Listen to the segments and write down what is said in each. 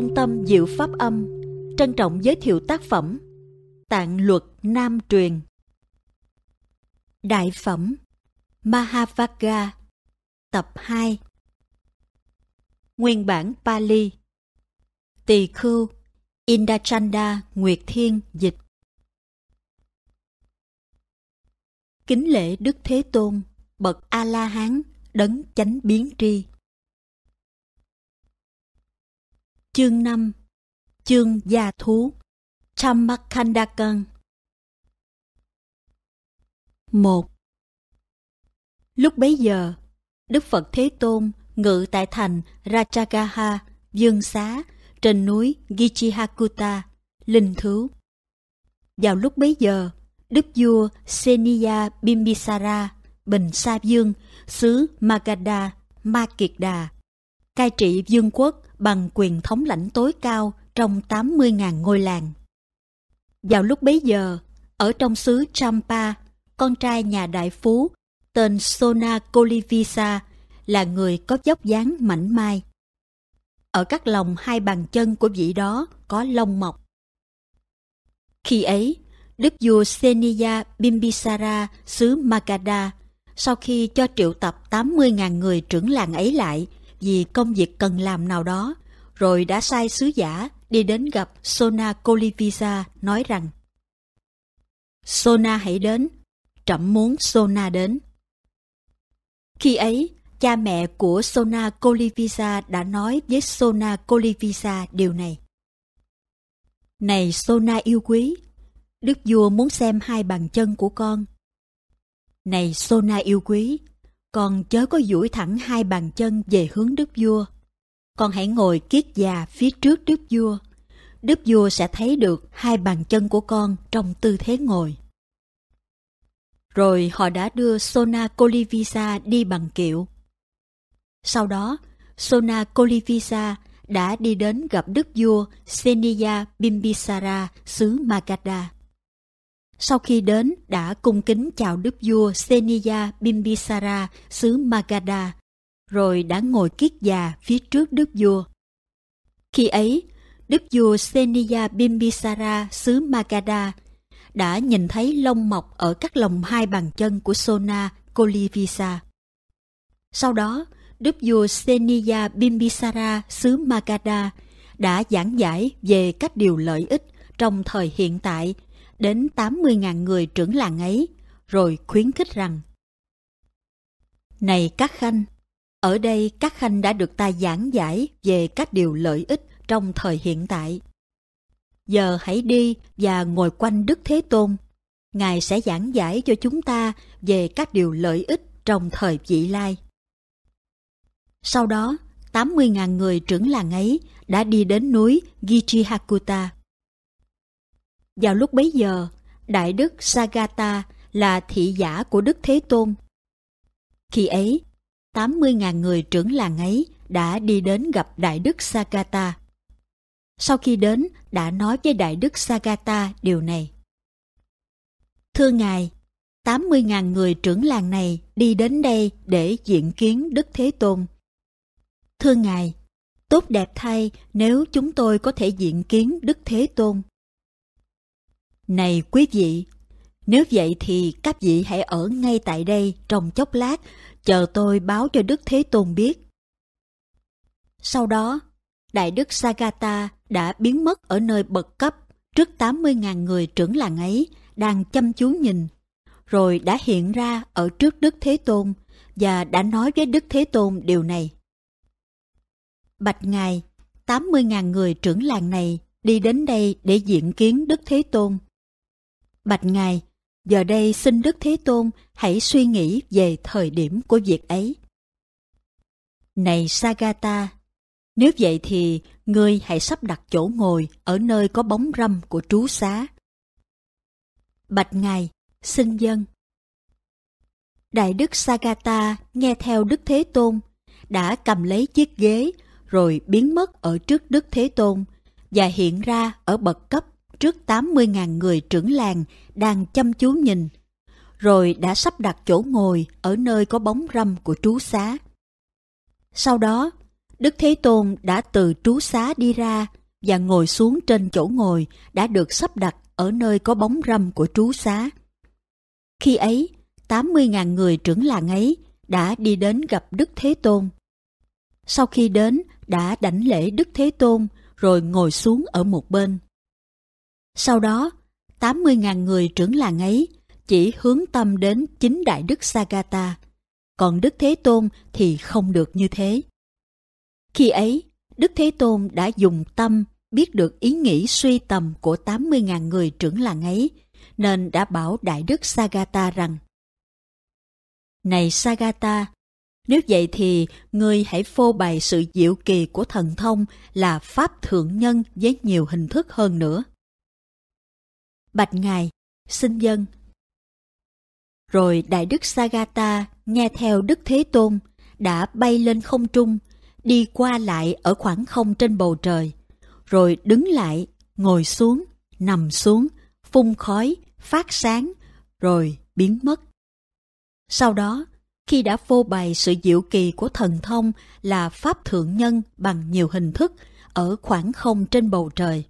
Trung tâm Diệu Pháp Âm trân trọng giới thiệu tác phẩm Tạng Luật Nam Truyền Đại phẩm mahavagga Tập 2 Nguyên bản Pali Tỳ Khưu Indachanda Nguyệt Thiên Dịch Kính lễ Đức Thế Tôn Bậc A-La-Hán Đấng Chánh Biến Tri Chương 5 Chương Gia Thú Tamakhandakan 1. Lúc bấy giờ, Đức Phật Thế Tôn ngự tại thành Rajagaha, Dương Xá, trên núi Gichihakuta, Linh Thứu. Vào lúc bấy giờ, Đức vua Seniya Bimbisara, Bình Sa Dương, xứ Magadha, Ma Kiệt Đà, cai trị vương quốc bằng quyền thống lãnh tối cao trong 80.000 ngôi làng. Vào lúc bấy giờ, ở trong xứ Champa, con trai nhà đại phú tên Sona Kolivisa là người có dốc dáng mảnh mai. Ở các lòng hai bàn chân của vị đó có lông mọc. Khi ấy, Đức vua Seniya Bimbisara xứ Magadha sau khi cho triệu tập 80.000 người trưởng làng ấy lại vì công việc cần làm nào đó, rồi đã sai sứ giả đi đến gặp Sona Colivisa nói rằng Sona hãy đến, trẫm muốn Sona đến. Khi ấy, cha mẹ của Sona Colivisa đã nói với Sona Colivisa điều này. Này Sona yêu quý, Đức vua muốn xem hai bàn chân của con. Này Sona yêu quý, con chớ có duỗi thẳng hai bàn chân về hướng đức vua. Con hãy ngồi kiết già phía trước đức vua. Đức vua sẽ thấy được hai bàn chân của con trong tư thế ngồi. Rồi họ đã đưa Sona Kolivisa đi bằng kiệu. Sau đó, Sona Kolivisa đã đi đến gặp đức vua Seniya Bimbisara xứ Magadha sau khi đến đã cung kính chào đức vua Seniya Bimbisara xứ Magadha, rồi đã ngồi kiết già phía trước đức vua. Khi ấy, đức vua Seniya Bimbisara xứ Magadha đã nhìn thấy lông mọc ở các lòng hai bàn chân của Sona Kolivisa. Sau đó, đức vua Seniya Bimbisara xứ Magadha đã giảng giải về các điều lợi ích trong thời hiện tại đến 80.000 người trưởng làng ấy, rồi khuyến khích rằng Này các khanh, ở đây các khanh đã được ta giảng giải về các điều lợi ích trong thời hiện tại. Giờ hãy đi và ngồi quanh Đức Thế Tôn. Ngài sẽ giảng giải cho chúng ta về các điều lợi ích trong thời vị lai. Sau đó, 80.000 người trưởng làng ấy đã đi đến núi Gichihakuta vào lúc bấy giờ, Đại Đức Sagata là thị giả của Đức Thế Tôn. Khi ấy, 80.000 người trưởng làng ấy đã đi đến gặp Đại Đức Sagata. Sau khi đến, đã nói với Đại Đức Sagata điều này. Thưa Ngài, 80.000 người trưởng làng này đi đến đây để diện kiến Đức Thế Tôn. Thưa Ngài, tốt đẹp thay nếu chúng tôi có thể diện kiến Đức Thế Tôn. Này quý vị, nếu vậy thì các vị hãy ở ngay tại đây trong chốc lát, chờ tôi báo cho Đức Thế Tôn biết. Sau đó, Đại Đức Sagata đã biến mất ở nơi bậc cấp trước 80.000 người trưởng làng ấy đang chăm chú nhìn, rồi đã hiện ra ở trước Đức Thế Tôn và đã nói với Đức Thế Tôn điều này. Bạch Ngài, 80.000 người trưởng làng này đi đến đây để diện kiến Đức Thế Tôn – Bạch Ngài, giờ đây xin Đức Thế Tôn hãy suy nghĩ về thời điểm của việc ấy. Này Sagata, nếu vậy thì ngươi hãy sắp đặt chỗ ngồi ở nơi có bóng râm của trú xá. Bạch Ngài, xin dân. Đại đức Sagata nghe theo Đức Thế Tôn, đã cầm lấy chiếc ghế rồi biến mất ở trước Đức Thế Tôn và hiện ra ở bậc cấp trước 80.000 người trưởng làng đang chăm chú nhìn, rồi đã sắp đặt chỗ ngồi ở nơi có bóng râm của trú xá. Sau đó, Đức Thế Tôn đã từ trú xá đi ra và ngồi xuống trên chỗ ngồi đã được sắp đặt ở nơi có bóng râm của trú xá. Khi ấy, 80.000 người trưởng làng ấy đã đi đến gặp Đức Thế Tôn. Sau khi đến, đã đảnh lễ Đức Thế Tôn rồi ngồi xuống ở một bên. Sau đó, 80.000 người trưởng làng ấy chỉ hướng tâm đến chính Đại Đức Sagata, còn Đức Thế Tôn thì không được như thế. Khi ấy, Đức Thế Tôn đã dùng tâm biết được ý nghĩ suy tầm của 80.000 người trưởng làng ấy, nên đã bảo Đại Đức Sagata rằng Này Sagata, nếu vậy thì ngươi hãy phô bày sự diệu kỳ của thần thông là Pháp Thượng Nhân với nhiều hình thức hơn nữa bạch ngài, xin dân. Rồi Đại Đức Sagata nghe theo Đức Thế Tôn đã bay lên không trung, đi qua lại ở khoảng không trên bầu trời, rồi đứng lại, ngồi xuống, nằm xuống, phun khói, phát sáng, rồi biến mất. Sau đó, khi đã phô bày sự diệu kỳ của thần thông là pháp thượng nhân bằng nhiều hình thức ở khoảng không trên bầu trời.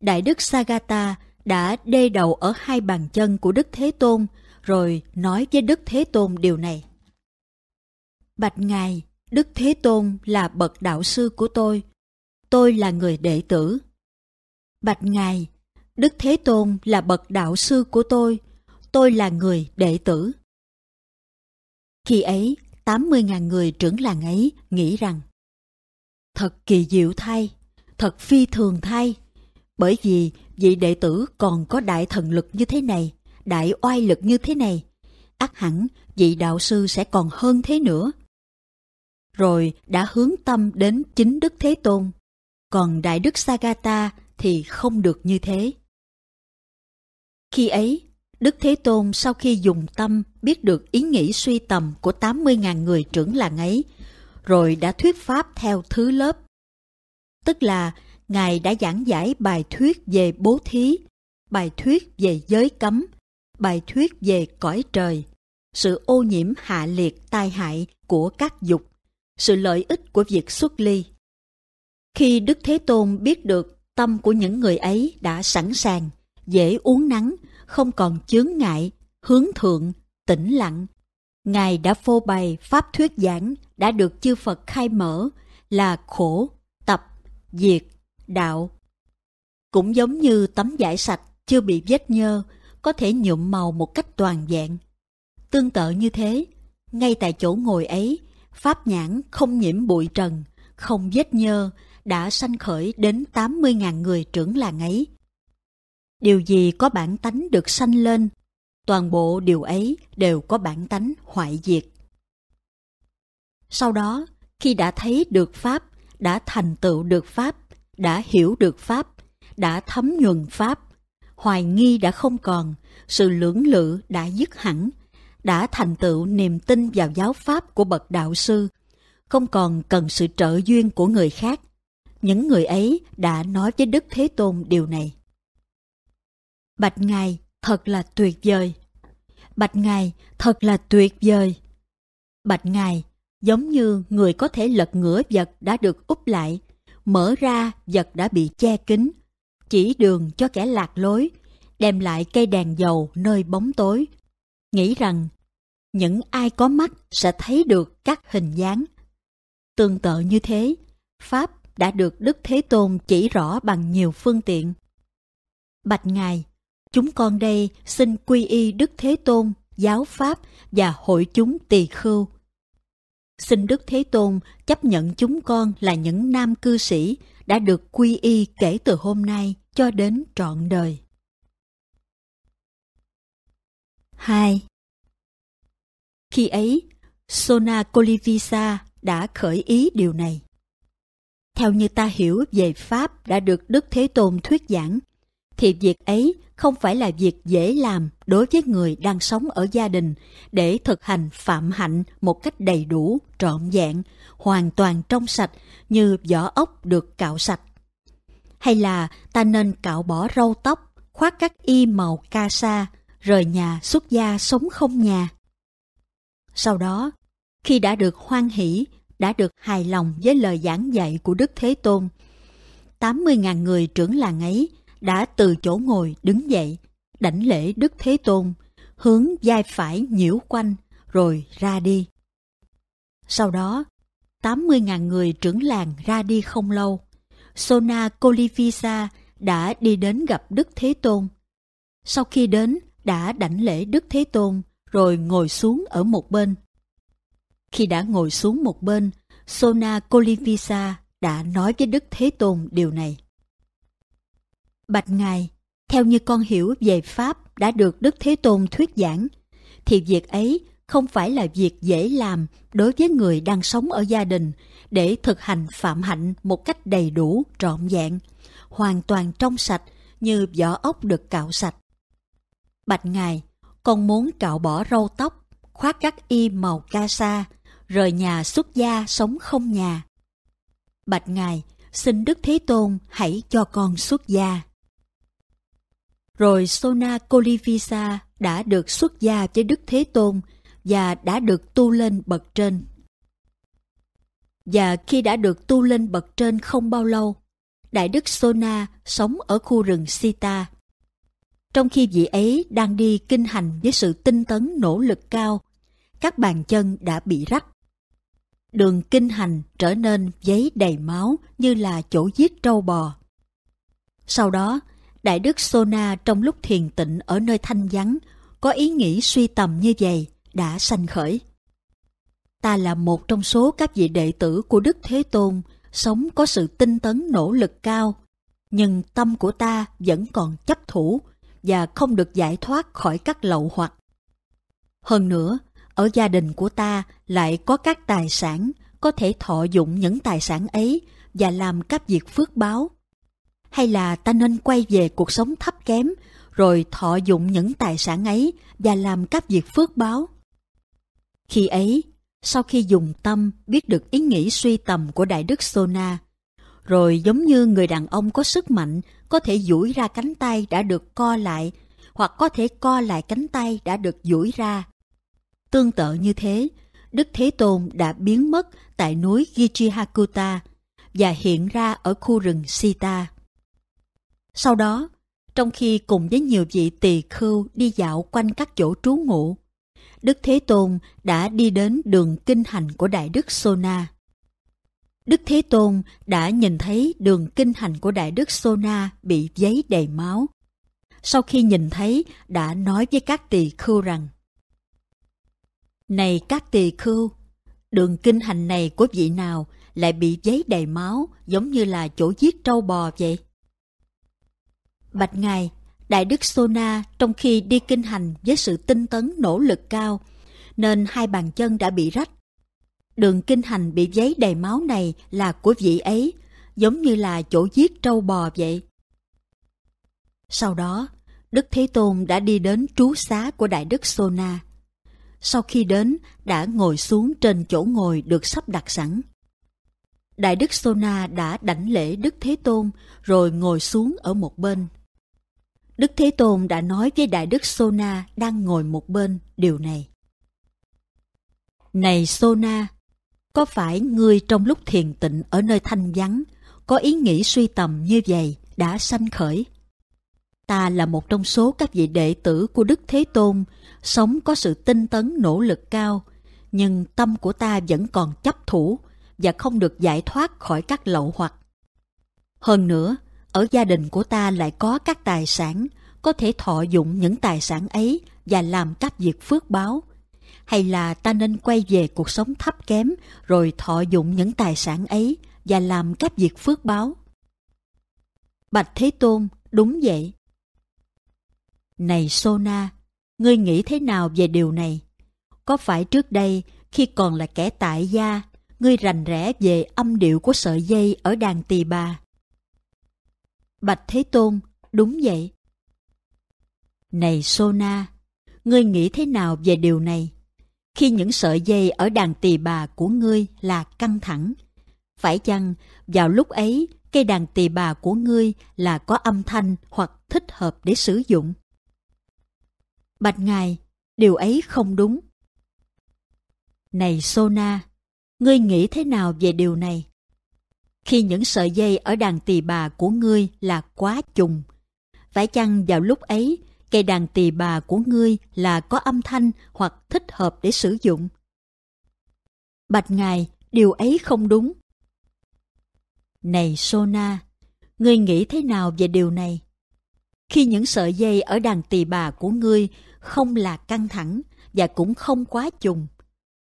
Đại đức Sagata đã đê đầu ở hai bàn chân của Đức Thế Tôn rồi nói với Đức Thế Tôn điều này. Bạch Ngài, Đức Thế Tôn là bậc đạo sư của tôi. Tôi là người đệ tử. Bạch Ngài, Đức Thế Tôn là bậc đạo sư của tôi. Tôi là người đệ tử. Khi ấy, 80.000 người trưởng làng ấy nghĩ rằng Thật kỳ diệu thay, thật phi thường thay bởi vì vị đệ tử còn có đại thần lực như thế này, đại oai lực như thế này, ắt hẳn vị đạo sư sẽ còn hơn thế nữa. Rồi đã hướng tâm đến chính Đức Thế Tôn, còn Đại Đức Sagata thì không được như thế. Khi ấy, Đức Thế Tôn sau khi dùng tâm biết được ý nghĩ suy tầm của 80.000 người trưởng làng ấy, rồi đã thuyết pháp theo thứ lớp. Tức là Ngài đã giảng giải bài thuyết về bố thí, bài thuyết về giới cấm, bài thuyết về cõi trời, sự ô nhiễm hạ liệt tai hại của các dục, sự lợi ích của việc xuất ly. Khi Đức Thế Tôn biết được tâm của những người ấy đã sẵn sàng, dễ uống nắng, không còn chướng ngại, hướng thượng, tĩnh lặng, Ngài đã phô bày pháp thuyết giảng đã được chư Phật khai mở là khổ, tập, diệt, đạo. Cũng giống như tấm vải sạch chưa bị vết nhơ, có thể nhuộm màu một cách toàn vẹn. Tương tự như thế, ngay tại chỗ ngồi ấy, pháp nhãn không nhiễm bụi trần, không vết nhơ, đã sanh khởi đến 80.000 người trưởng làng ấy. Điều gì có bản tánh được sanh lên, toàn bộ điều ấy đều có bản tánh hoại diệt. Sau đó, khi đã thấy được Pháp, đã thành tựu được Pháp, đã hiểu được Pháp, đã thấm nhuần Pháp, hoài nghi đã không còn, sự lưỡng lự đã dứt hẳn, đã thành tựu niềm tin vào giáo Pháp của bậc đạo sư, không còn cần sự trợ duyên của người khác. Những người ấy đã nói với Đức Thế Tôn điều này. Bạch Ngài thật là tuyệt vời. Bạch Ngài thật là tuyệt vời. Bạch Ngài giống như người có thể lật ngửa vật đã được úp lại mở ra vật đã bị che kín, chỉ đường cho kẻ lạc lối, đem lại cây đèn dầu nơi bóng tối. Nghĩ rằng, những ai có mắt sẽ thấy được các hình dáng. Tương tự như thế, Pháp đã được Đức Thế Tôn chỉ rõ bằng nhiều phương tiện. Bạch Ngài, chúng con đây xin quy y Đức Thế Tôn, giáo Pháp và hội chúng tỳ khưu xin Đức Thế Tôn chấp nhận chúng con là những nam cư sĩ đã được quy y kể từ hôm nay cho đến trọn đời. 2. Khi ấy, Sona Kolivisa đã khởi ý điều này. Theo như ta hiểu về Pháp đã được Đức Thế Tôn thuyết giảng, thì việc ấy không phải là việc dễ làm đối với người đang sống ở gia đình để thực hành phạm hạnh một cách đầy đủ, trọn vẹn, hoàn toàn trong sạch như vỏ ốc được cạo sạch. Hay là ta nên cạo bỏ râu tóc, khoác các y màu ca sa, rời nhà xuất gia sống không nhà. Sau đó, khi đã được hoan hỷ, đã được hài lòng với lời giảng dạy của Đức Thế Tôn, 80.000 người trưởng làng ấy đã từ chỗ ngồi đứng dậy, đảnh lễ Đức Thế Tôn, hướng vai phải nhiễu quanh rồi ra đi. Sau đó, 80.000 người trưởng làng ra đi không lâu. Sona Kolivisa đã đi đến gặp Đức Thế Tôn. Sau khi đến, đã đảnh lễ Đức Thế Tôn rồi ngồi xuống ở một bên. Khi đã ngồi xuống một bên, Sona Kolivisa đã nói với Đức Thế Tôn điều này. Bạch Ngài, theo như con hiểu về Pháp đã được Đức Thế Tôn thuyết giảng, thì việc ấy không phải là việc dễ làm đối với người đang sống ở gia đình để thực hành phạm hạnh một cách đầy đủ, trọn vẹn, hoàn toàn trong sạch như vỏ ốc được cạo sạch. Bạch Ngài, con muốn cạo bỏ râu tóc, khoác các y màu ca sa, rời nhà xuất gia sống không nhà. Bạch Ngài, xin Đức Thế Tôn hãy cho con xuất gia. Rồi Sona Kolivisa đã được xuất gia với Đức Thế Tôn và đã được tu lên bậc trên. Và khi đã được tu lên bậc trên không bao lâu, Đại Đức Sona sống ở khu rừng Sita. Trong khi vị ấy đang đi kinh hành với sự tinh tấn nỗ lực cao, các bàn chân đã bị rách. Đường kinh hành trở nên giấy đầy máu như là chỗ giết trâu bò. Sau đó, Đại đức Sona trong lúc thiền tịnh ở nơi thanh vắng, có ý nghĩ suy tầm như vậy đã sanh khởi. Ta là một trong số các vị đệ tử của Đức Thế Tôn, sống có sự tinh tấn nỗ lực cao, nhưng tâm của ta vẫn còn chấp thủ và không được giải thoát khỏi các lậu hoặc. Hơn nữa, ở gia đình của ta lại có các tài sản, có thể thọ dụng những tài sản ấy và làm các việc phước báo hay là ta nên quay về cuộc sống thấp kém rồi thọ dụng những tài sản ấy và làm các việc phước báo. Khi ấy, sau khi dùng tâm biết được ý nghĩ suy tầm của Đại Đức Sona, rồi giống như người đàn ông có sức mạnh có thể duỗi ra cánh tay đã được co lại hoặc có thể co lại cánh tay đã được duỗi ra. Tương tự như thế, Đức Thế Tôn đã biến mất tại núi Gichihakuta và hiện ra ở khu rừng Sita. Sau đó, trong khi cùng với nhiều vị tỳ khưu đi dạo quanh các chỗ trú ngụ, Đức Thế Tôn đã đi đến đường kinh hành của Đại Đức Sona. Đức Thế Tôn đã nhìn thấy đường kinh hành của Đại Đức Sona bị giấy đầy máu. Sau khi nhìn thấy, đã nói với các tỳ khưu rằng Này các tỳ khưu, đường kinh hành này của vị nào lại bị giấy đầy máu giống như là chỗ giết trâu bò vậy? Bạch Ngài, Đại Đức Sona trong khi đi kinh hành với sự tinh tấn nỗ lực cao, nên hai bàn chân đã bị rách. Đường kinh hành bị giấy đầy máu này là của vị ấy, giống như là chỗ giết trâu bò vậy. Sau đó, Đức Thế Tôn đã đi đến trú xá của Đại Đức Sona. Sau khi đến, đã ngồi xuống trên chỗ ngồi được sắp đặt sẵn. Đại Đức Sona đã đảnh lễ Đức Thế Tôn rồi ngồi xuống ở một bên. Đức Thế Tôn đã nói với Đại Đức Sona đang ngồi một bên điều này. Này Sona, có phải ngươi trong lúc thiền tịnh ở nơi thanh vắng có ý nghĩ suy tầm như vậy đã sanh khởi? Ta là một trong số các vị đệ tử của Đức Thế Tôn, sống có sự tinh tấn nỗ lực cao, nhưng tâm của ta vẫn còn chấp thủ và không được giải thoát khỏi các lậu hoặc. Hơn nữa, ở gia đình của ta lại có các tài sản, có thể thọ dụng những tài sản ấy và làm các việc phước báo. Hay là ta nên quay về cuộc sống thấp kém rồi thọ dụng những tài sản ấy và làm các việc phước báo? Bạch Thế Tôn, đúng vậy. Này Sona, ngươi nghĩ thế nào về điều này? Có phải trước đây, khi còn là kẻ tại gia, ngươi rành rẽ về âm điệu của sợi dây ở đàn tỳ bà, Bạch Thế Tôn, đúng vậy. Này Sona, ngươi nghĩ thế nào về điều này? Khi những sợi dây ở đàn tỳ bà của ngươi là căng thẳng, phải chăng vào lúc ấy cây đàn tỳ bà của ngươi là có âm thanh hoặc thích hợp để sử dụng? Bạch Ngài, điều ấy không đúng. Này Sona, ngươi nghĩ thế nào về điều này? khi những sợi dây ở đàn tỳ bà của ngươi là quá trùng, Phải chăng vào lúc ấy, cây đàn tỳ bà của ngươi là có âm thanh hoặc thích hợp để sử dụng? Bạch Ngài, điều ấy không đúng. Này Sona, ngươi nghĩ thế nào về điều này? Khi những sợi dây ở đàn tỳ bà của ngươi không là căng thẳng và cũng không quá trùng,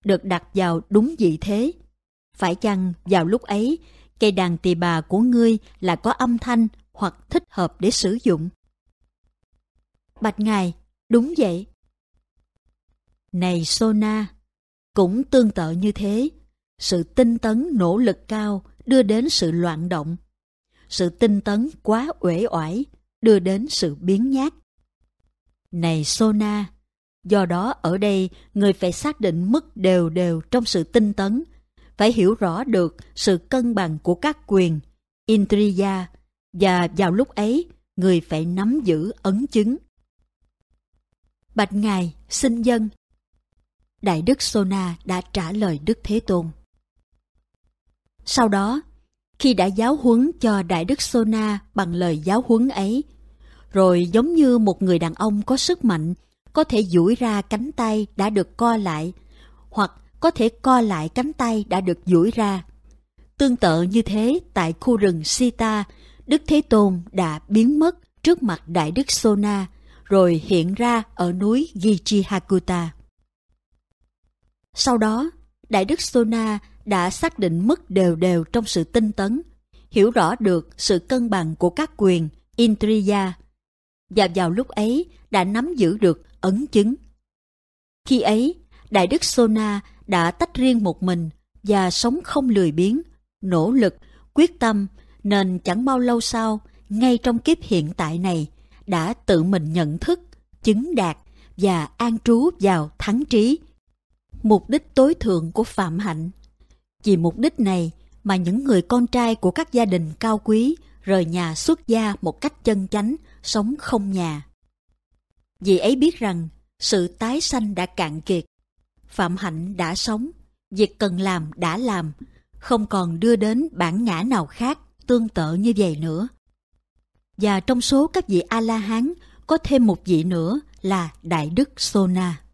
được đặt vào đúng vị thế, phải chăng vào lúc ấy cây đàn tỳ bà của ngươi là có âm thanh hoặc thích hợp để sử dụng. Bạch Ngài, đúng vậy. Này Sona, cũng tương tự như thế, sự tinh tấn nỗ lực cao đưa đến sự loạn động, sự tinh tấn quá uể oải đưa đến sự biến nhát. Này Sona, do đó ở đây người phải xác định mức đều đều trong sự tinh tấn phải hiểu rõ được sự cân bằng của các quyền, intriya, và vào lúc ấy, người phải nắm giữ ấn chứng. Bạch Ngài, sinh dân. Đại đức Sona đã trả lời Đức Thế Tôn. Sau đó, khi đã giáo huấn cho Đại đức Sona bằng lời giáo huấn ấy, rồi giống như một người đàn ông có sức mạnh có thể duỗi ra cánh tay đã được co lại hoặc có thể co lại cánh tay đã được duỗi ra. Tương tự như thế tại khu rừng Sita, Đức Thế Tôn đã biến mất trước mặt Đại Đức Sona rồi hiện ra ở núi Gichihakuta. Sau đó, Đại Đức Sona đã xác định mức đều đều trong sự tinh tấn, hiểu rõ được sự cân bằng của các quyền Intriya và vào lúc ấy đã nắm giữ được ấn chứng. Khi ấy, Đại Đức Sona đã tách riêng một mình và sống không lười biếng, nỗ lực, quyết tâm nên chẳng bao lâu sau, ngay trong kiếp hiện tại này, đã tự mình nhận thức, chứng đạt và an trú vào thắng trí. Mục đích tối thượng của Phạm Hạnh Vì mục đích này mà những người con trai của các gia đình cao quý rời nhà xuất gia một cách chân chánh, sống không nhà. Vì ấy biết rằng sự tái sanh đã cạn kiệt, Phạm Hạnh đã sống, việc cần làm đã làm, không còn đưa đến bản ngã nào khác tương tự như vậy nữa. Và trong số các vị A-la-hán có thêm một vị nữa là Đại Đức Sona.